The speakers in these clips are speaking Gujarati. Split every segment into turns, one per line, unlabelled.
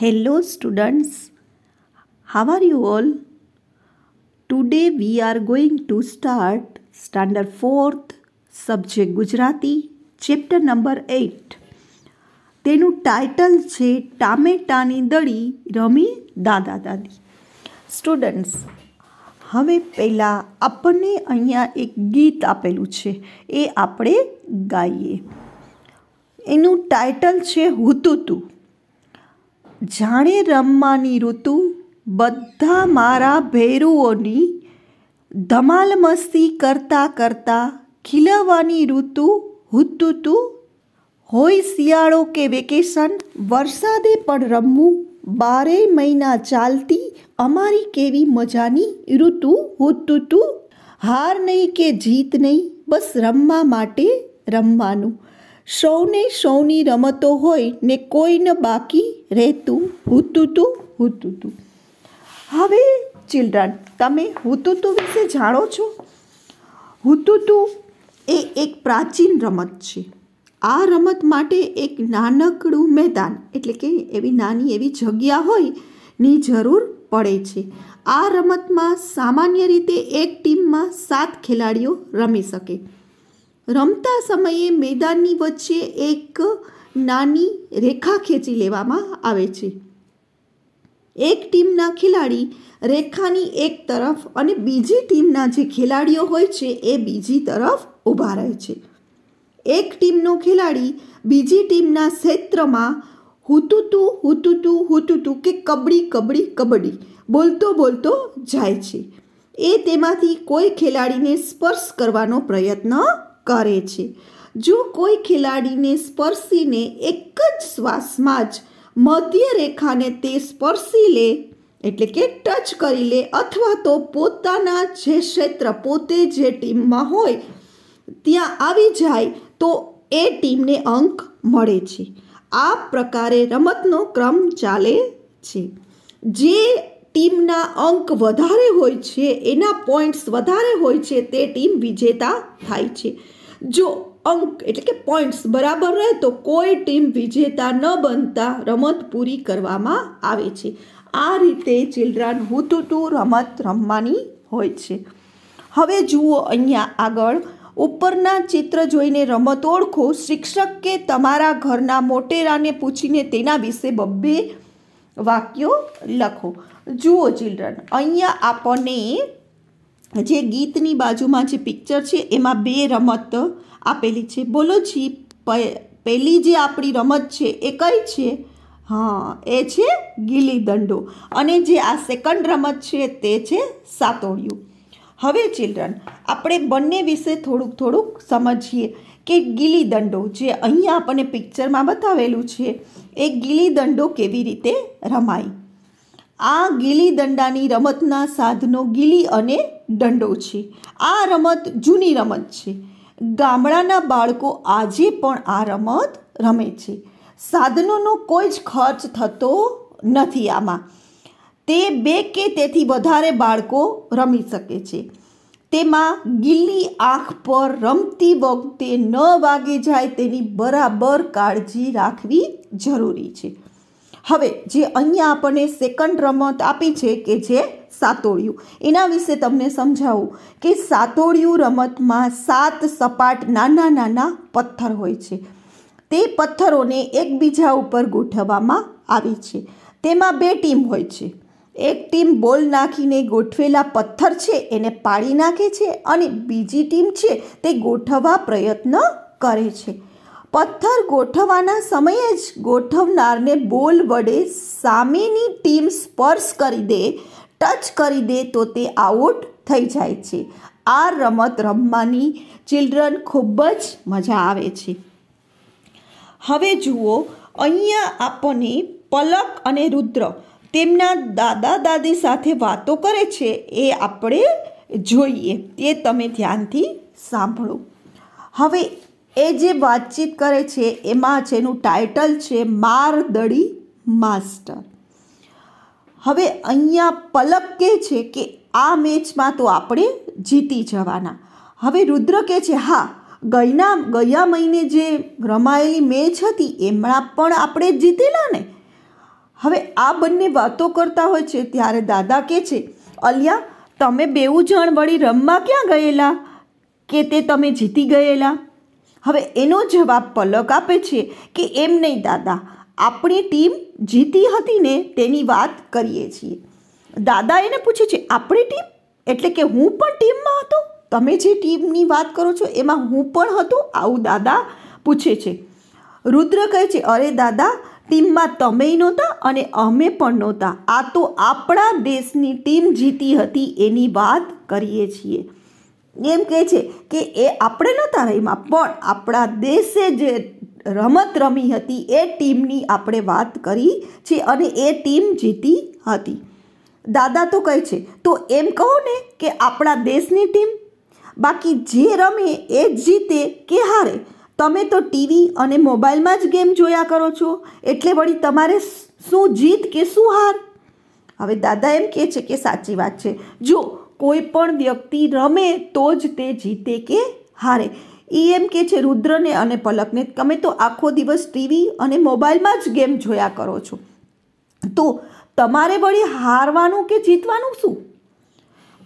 Hello students, how are you all? Today we are going to start standard 4th subject Gujarati chapter number 8. તેનું ટાઇટલ છે ટામેટાની દળી રમી દાદા દાદી સ્ટુડન્ટ્સ હવે પહેલાં આપણને અહીંયા એક ગીત આપેલું છે એ આપણે ગાઈએ એનું ટાઇટલ છે હુતુતું જાણે રમવાની ઋતુ બધા મારા ભેરુઓની ધમાલ મસ્તી કરતાં કરતાં ખીલવાની ઋતુ હુતુતુ હોય શિયાળો કે વેકેશન વરસાદે પણ રમવું બારેય મહિના ચાલતી અમારી કેવી મજાની ઋતુ હુતુતુ હાર નહીં કે જીત નહીં બસ રમવા માટે રમવાનું સૌને સૌની રમતો હોય ને કોઈને બાકી રહેતું હુતુતું હુતુતું હવે ચિલ્ડ્રન તમે હુતુતું વિશે જાણો છો હુતુતું એ એક પ્રાચીન રમત છે આ રમત માટે એક નાનકડું મેદાન એટલે કે એવી નાની એવી જગ્યા હોય ની જરૂર પડે છે આ રમતમાં સામાન્ય રીતે એક ટીમમાં સાત ખેલાડીઓ રમી શકે રમતા સમયે મેદાનની વચ્ચે એક નાની રેખા ખેંચી લેવામાં આવે છે એક ટીમના ખેલાડી રેખાની એક તરફ અને બીજી ટીમના જે ખેલાડીઓ હોય છે એ બીજી તરફ ઊભા રહે છે એક ટીમનો ખેલાડી બીજી ટીમના ક્ષેત્રમાં હુતુતુ હુતુતુ હુતુતુ કે કબડી કબડી કબડ્ડી બોલતો બોલતો જાય છે એ તેમાંથી કોઈ ખેલાડીને સ્પર્શ કરવાનો પ્રયત્ન કરે છે જો કોઈ ખેલાડીને સ્પર્શીને એક જ શ્વાસમાં જ મધ્ય રેખાને તે સ્પર્શી લે એટલે કે ટચ કરી લે અથવા તો પોતાના જે ક્ષેત્ર પોતે જે ટીમમાં હોય ત્યાં આવી જાય તો એ ટીમને અંક મળે છે આ પ્રકારે રમતનો ક્રમ ચાલે છે જે ટીમના અંક વધારે હોય છે એના પોઈન્ટ્સ વધારે હોય છે તે ટીમ વિજેતા થાય છે જો અંક એટલે કે પોઈન્ટ્સ બરાબર રહે તો કોઈ ટીમ વિજેતા ન બનતા રમત પૂરી કરવામાં આવે છે આ રીતે ચિલ્ડ્રન હુતુતુ રમત રમવાની હોય છે હવે જુઓ અહીંયા આગળ ઉપરના ચિત્ર જોઈને રમત ઓળખો શિક્ષક કે તમારા ઘરના મોટેરાને પૂછીને તેના વિશે બબ્બે વાક્યો લખો જુઓ ચિલ્ડ્રન અહીંયા આપણને જે ગીતની બાજુમાં જે પિક્ચર છે એમાં બે રમત આપેલી છે બોલો જી પહેલી જે આપણી રમત છે એ કઈ છે હા એ છે ગીલી દંડો અને જે આ સેકન્ડ રમત છે તે છે સાતોડિયું હવે ચિલ્ડ્રન આપણે બંને વિશે થોડુંક થોડુંક સમજીએ કે ગીલી દંડો જે અહીંયા આપણને પિક્ચરમાં બતાવેલું છે એ ગીલી દંડો કેવી રીતે રમાય આ ગીલી દંડાની રમતના સાધનો ગીલી અને દંડો છે આ રમત જૂની રમત છે ગામડાના બાળકો આજે પણ આ રમત રમે છે સાધનોનો કોઈ જ ખર્ચ થતો નથી આમાં તે બે કે તેથી વધારે બાળકો રમી શકે છે તેમાં ગીલી આંખ પર રમતી વખતે ન વાગી જાય તેની બરાબર કાળજી રાખવી જરૂરી છે હવે જે અહીંયા આપણને સેકન્ડ રમત આપી છે કે જે સાતોડિયું એના વિશે તમને સમજાવું કે સાતોડિયું રમતમાં સાત સપાટ નાના નાના પથ્થર હોય છે તે પથ્થરોને એકબીજા ઉપર ગોઠવવામાં આવે છે તેમાં બે ટીમ હોય છે એક ટીમ બોલ નાખીને ગોઠવેલા પથ્થર છે એને પાડી નાખે છે અને બીજી ટીમ છે તે ગોઠવવા પ્રયત્ન કરે છે પથ્થર ગોઠવવાના સમયે જ ગોઠવનારને બોલ વડે સામેની ટીમ સ્પર્શ કરી દે ટચ કરી દે તો તે આઉટ થઈ જાય છે આ રમત રમવાની ચિલ્ડ્રન ખૂબ જ મજા આવે છે હવે જુઓ અહીંયા આપણને પલક અને રુદ્ર તેમના દાદા દાદી સાથે વાતો કરે છે એ આપણે જોઈએ તે તમે ધ્યાનથી સાંભળો હવે એ જે વાતચીત કરે છે એમાં જેનું ટાઇટલ છે મારદડી માસ્ટર હવે અહીંયા પલક કહે છે કે આ મેચમાં તો આપણે જીતી જવાના હવે રુદ્ર કહે છે હા ગઈના ગયા મહિને જે રમાયેલી મેચ હતી એમાં પણ આપણે જીતેલા ને હવે આ બંને વાતો કરતા હોય છે ત્યારે દાદા કહે છે અલિયા તમે બેઉ જણ વળી રમવા ક્યાં ગયેલા કે તે તમે જીતી ગયેલા હવે એનો જવાબ પલક આપે છે કે એમ નહીં દાદા આપણી ટીમ જીતી હતી ને તેની વાત કરીએ છીએ દાદા એને પૂછે છે આપણી ટીમ એટલે કે હું પણ ટીમમાં હતો તમે જે ટીમની વાત કરો છો એમાં હું પણ હતો આવું દાદા પૂછે છે રુદ્ર કહે છે અરે દાદા ટીમમાં તમે નહોતા અને અમે પણ નહોતા આ તો આપણા દેશની ટીમ જીતી હતી એની વાત કરીએ છીએ એમ કહે છે કે એ આપણે નહોતા રહીમાં પણ આપણા દેશે જે રમત રમી હતી એ ટીમની આપણે વાત કરી છે અને એ ટીમ જીતી હતી દાદા તો કહે છે તો એમ કહો ને કે આપણા દેશની ટીમ બાકી જે રમે એ જ જીતે કે હારે તમે તો ટીવી અને મોબાઈલમાં જ ગેમ જોયા કરો છો એટલે વળી તમારે શું જીત કે શું હાર હવે દાદા એમ કહે છે કે સાચી વાત છે જો કોઈ પણ વ્યક્તિ રમે તો જ તે જીતે કે હારે એ એમ કે છે રુદ્રને અને પલકને તમે તો આખો દિવસ ટીવી અને મોબાઈલમાં જ ગેમ જોયા કરો છો તો તમારે વળી હારવાનું કે જીતવાનું શું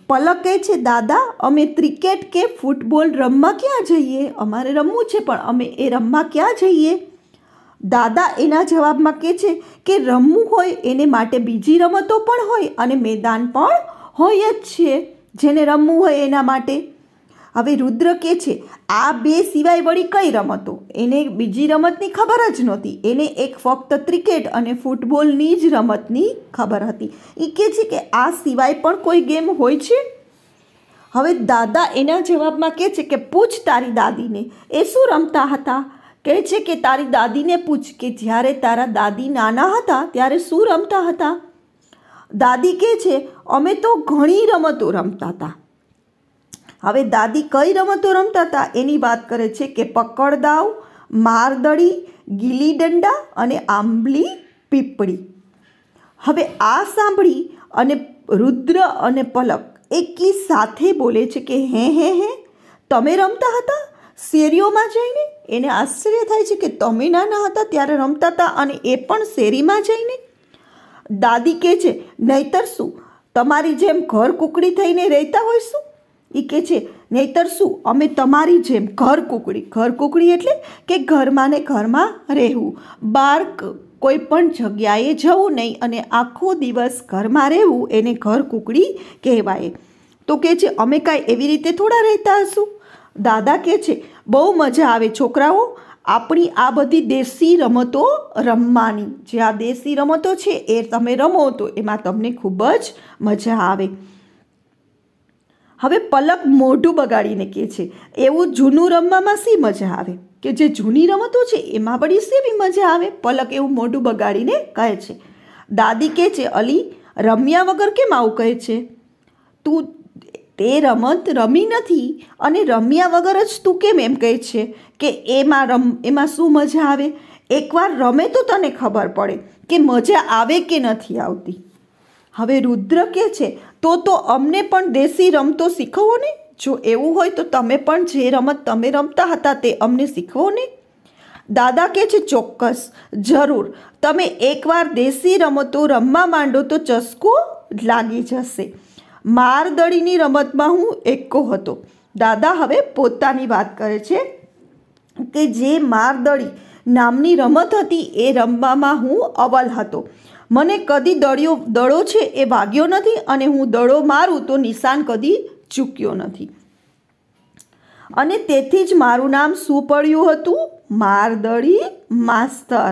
પલક કહે છે દાદા અમે ક્રિકેટ કે ફૂટબોલ રમવા ક્યાં જઈએ અમારે રમવું છે પણ અમે એ રમવા ક્યાં જઈએ દાદા એના જવાબમાં કહે છે કે રમવું હોય એને માટે બીજી રમતો પણ હોય અને મેદાન પણ હોય જ છે જેને રમવું હોય એના માટે હવે રુદ્ર કે છે આ બે સિવાય વળી કઈ રમતો એને બીજી રમતની ખબર જ નહોતી એને એક ફક્ત ક્રિકેટ અને ફૂટબોલની જ રમતની ખબર હતી એ કહે છે કે આ સિવાય પણ કોઈ ગેમ હોય છે હવે દાદા એના જવાબમાં કહે છે કે પૂછ તારી દાદીને એ શું રમતા હતા કહે છે કે તારી દાદીને પૂછ કે જ્યારે તારા દાદી નાના હતા ત્યારે શું રમતા હતા દાદી કહે છે અમે તો ઘણી રમતો રમતા હતા હવે દાદી કઈ રમતો રમતા હતા એની વાત કરે છે કે પકડદાવ મારદડી ગીલી દંડા અને આંબલી પીપળી હવે આ સાંભળી અને રુદ્ર અને પલક એકી સાથે બોલે છે કે હે હે હે તમે રમતા હતા શેરીઓમાં જઈને એને આશ્ચર્ય થાય છે કે તમે નાના હતા ત્યારે રમતા હતા અને એ પણ શેરીમાં જઈને દાદી કહે છે નહીતર શું તમારી જેમ ઘર કુકડી થઈને રહેતા હોઈશું એ કહે છે નહીતર શું અમે તમારી જેમ ઘર કુકડી ઘર કુકડી એટલે કે ઘરમાં ને ઘરમાં રહેવું બહાર કોઈ પણ જગ્યાએ જવું નહીં અને આખો દિવસ ઘરમાં રહેવું એને ઘર કુકડી કહેવાય તો કહે છે અમે કાંઈ એવી રીતે થોડા રહેતા હશું દાદા કહે છે બહુ મજા આવે છોકરાઓ આપણી આ બધી દેશી રમતો રમવાની જે આ દેશી રમતો છે એ તમે રમો તો એમાં તમને ખૂબ જ મજા આવે હવે પલક મોઢું બગાડીને કહે છે એવું જૂનું રમવામાં શી મજા આવે કે જે જૂની રમતો છે એમાં વળી શેવી મજા આવે પલક એવું મોઢું બગાડીને કહે છે દાદી કહે છે અલી રમ્યા વગર કેમ આવું કહે છે તું તે રમત રમી નથી અને રમ્યા વગર જ તું કેમ એમ કહે છે કે એમાં રમ એમાં શું મજા આવે એકવાર રમે તો તને ખબર પડે કે મજા આવે કે નથી આવતી હવે રુદ્ર કહે છે તો તો અમને પણ દેશી રમતો શીખવો ને જો એવું હોય તો તમે પણ જે રમત તમે રમતા હતા તે અમને શીખવો ને દાદા કહે છે ચોક્કસ જરૂર તમે એકવાર દેશી રમતો રમવા માંડો તો ચસકો લાગી જશે મારદડીની રમતમાં હું એકો હતો દાદા હવે પોતાની વાત કરે છે કે જે મારદડી નામની રમત હતી એ રમવામાં હું અવલ હતો મને કદી દળિયો દડો છે એ ભાગ્યો નથી અને હું દડો મારું તો નિશાન કદી ચૂક્યો નથી અને તેથી જ મારું નામ શું પડ્યું હતું મારદળી માસ્તર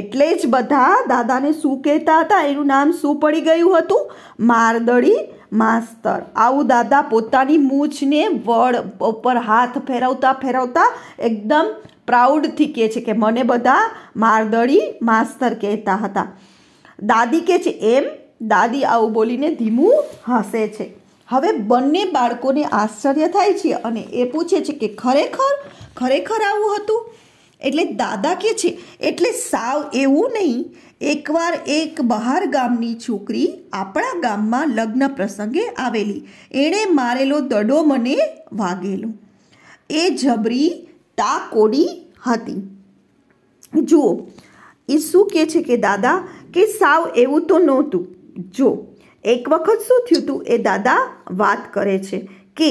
એટલે જ બધા દાદાને શું કહેતા હતા એનું નામ શું પડી ગયું હતું મારદળી માસ્તર આવું દાદા પોતાની મૂછને વડ ઉપર હાથ ફેરવતા ફેરવતા એકદમ પ્રાઉડથી કહે છે કે મને બધા મારદળી માસ્તર કહેતા હતા દાદી કે છે એમ દાદી આવું બોલીને ધીમું હસે છે હવે બંને બાળકોને આશ્ચર્ય થાય છે અને એ પૂછે છે કે ખરેખર ખરેખર આવું હતું એટલે દાદા કે છે એટલે સાવ એવું નહીં એકવાર એક બહાર ગામની છોકરી આપણા ગામમાં લગ્ન પ્રસંગે આવેલી એણે મારેલો દડો મને વાગેલો એ જબરી તાકોડી હતી જુઓ એ શું કહે છે કે દાદા કે સાવ એવું તો નહોતું જો એક વખત શું થયું હતું એ દાદા વાત કરે છે કે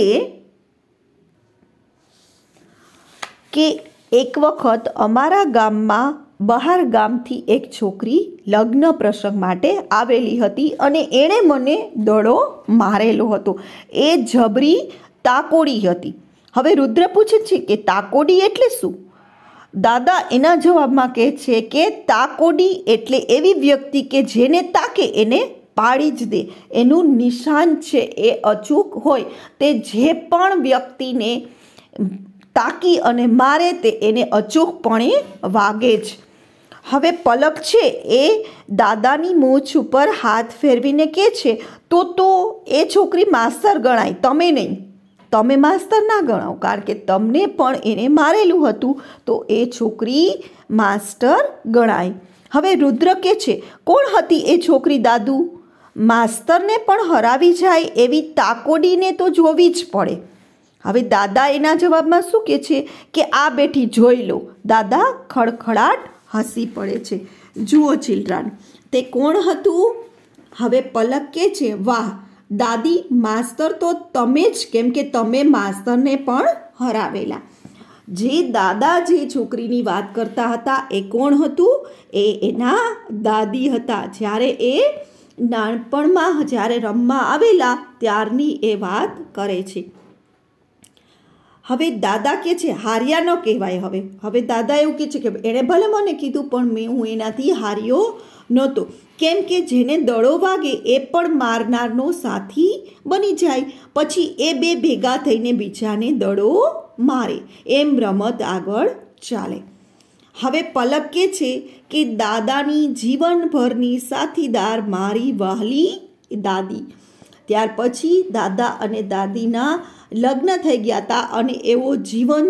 કે એક વખત અમારા ગામમાં બહાર ગામથી એક છોકરી લગ્ન પ્રસંગ માટે આવેલી હતી અને એણે મને દડો મારેલો હતો એ જબરી તાકોડી હતી હવે રુદ્ર પૂછે છે કે તાકોડી એટલે શું દાદા એના જવાબમાં કહે છે કે તાકોડી એટલે એવી વ્યક્તિ કે જેને તાકે એને પાડી જ દે એનું નિશાન છે એ અચૂક હોય તે જે પણ વ્યક્તિને તાકી અને મારે તે એને અચૂકપણે વાગે જ હવે પલક છે એ દાદાની મૂછ ઉપર હાથ ફેરવીને કહે છે તો તો એ છોકરી માસ્તર ગણાય તમે નહીં તમે માસ્તર ના ગણાવ કારણ કે તમને પણ એને મારેલું હતું તો એ છોકરી માસ્ટર ગણાય હવે રુદ્ર કે છે કોણ હતી એ છોકરી દાદુ માસ્તરને પણ હરાવી જાય એવી તાકોડીને તો જોવી જ પડે હવે દાદા એના જવાબમાં શું કહે છે કે આ બેઠી જોઈ લો દાદા ખડખડાટ હસી પડે છે જુઓ ચિલ્ડ્રન તે કોણ હતું હવે પલક કે છે વાહ દાદી માસ્તર તો તમે જ કેમ કે તમે માસ્તરને પણ હરાવેલા જે દાદા જે છોકરીની વાત કરતા હતા એ કોણ હતું એ એના દાદી હતા જ્યારે એ નાનપણમાં જ્યારે રમવા આવેલા ત્યારની એ વાત કરે છે હવે દાદા કે છે હાર્યા ન કહેવાય હવે હવે દાદા એવું કહે છે કે એણે ભલે મને કીધું પણ મેં હું એનાથી હાર્યો નહોતો કેમ કે જેને દડો વાગે એ પણ મારનારનો સાથી બની જાય પછી એ બે ભેગા થઈને બીજાને દડો મારે એમ રમત આગળ ચાલે હવે પલક કે છે કે દાદાની જીવનભરની સાથીદાર મારી વહાલી દાદી ત્યાર પછી દાદા અને દાદીના લગ્ન થઈ ગયા હતા અને એવો જીવન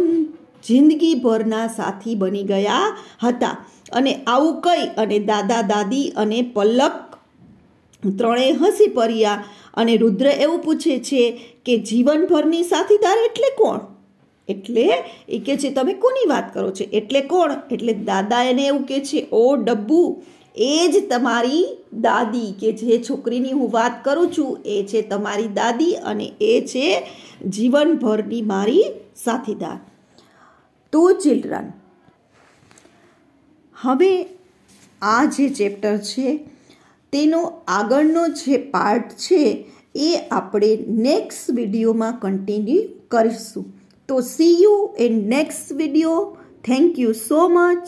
જિંદગીભરના સાથી બની ગયા હતા અને આવું કહી અને દાદા દાદી અને પલક ત્રણેય હસી પડ્યા અને રુદ્ર એવું પૂછે છે કે જીવનભરની સાથીદાર એટલે કોણ એટલે એ કહે છે તમે કોની વાત કરો છો એટલે કોણ એટલે દાદા એને એવું કહે છે ઓ ડબ્બુ એ જ તમારી દાદી કે જે છોકરીની હું વાત કરું છું એ છે તમારી દાદી અને એ છે જીવનભરની મારી સાથીદાર ટુ ચિલ્ડ્રન હવે આ જે ચેપ્ટર છે તેનો આગળનો જે પાર્ટ છે એ આપણે નેક્સ્ટ વિડીયોમાં કન્ટિન્યુ કરીશું તો see you in next video thank you so much